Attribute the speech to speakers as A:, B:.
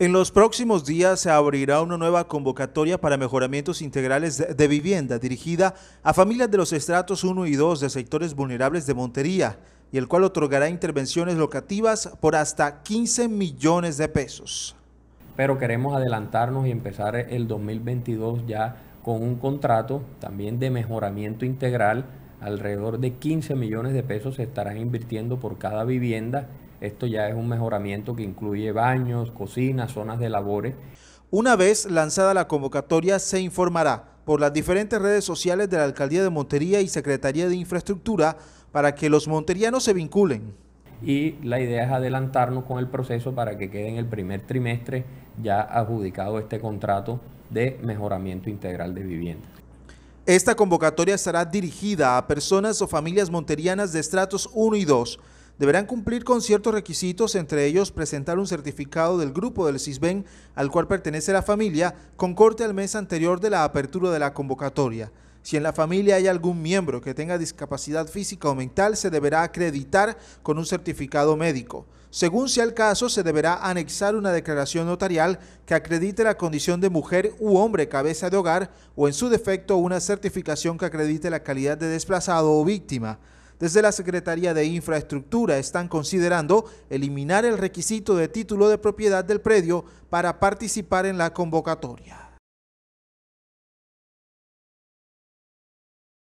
A: En los próximos días se abrirá una nueva convocatoria para mejoramientos integrales de vivienda dirigida a familias de los estratos 1 y 2 de sectores vulnerables de Montería y el cual otorgará intervenciones locativas por hasta 15 millones de pesos.
B: Pero queremos adelantarnos y empezar el 2022 ya con un contrato también de mejoramiento integral. Alrededor de 15 millones de pesos se estarán invirtiendo por cada vivienda esto ya es un mejoramiento que incluye baños,
A: cocinas, zonas de labores. Una vez lanzada la convocatoria, se informará por las diferentes redes sociales de la Alcaldía de Montería y Secretaría de Infraestructura para que los monterianos se vinculen.
B: Y la idea es adelantarnos con el proceso para que quede en el primer trimestre ya adjudicado este contrato de mejoramiento integral de vivienda.
A: Esta convocatoria estará dirigida a personas o familias monterianas de estratos 1 y 2 deberán cumplir con ciertos requisitos, entre ellos presentar un certificado del grupo del CISBEN al cual pertenece la familia con corte al mes anterior de la apertura de la convocatoria. Si en la familia hay algún miembro que tenga discapacidad física o mental, se deberá acreditar con un certificado médico. Según sea el caso, se deberá anexar una declaración notarial que acredite la condición de mujer u hombre cabeza de hogar o en su defecto una certificación que acredite la calidad de desplazado o víctima. Desde la Secretaría de Infraestructura están considerando eliminar el requisito de título de propiedad del predio para participar en la convocatoria.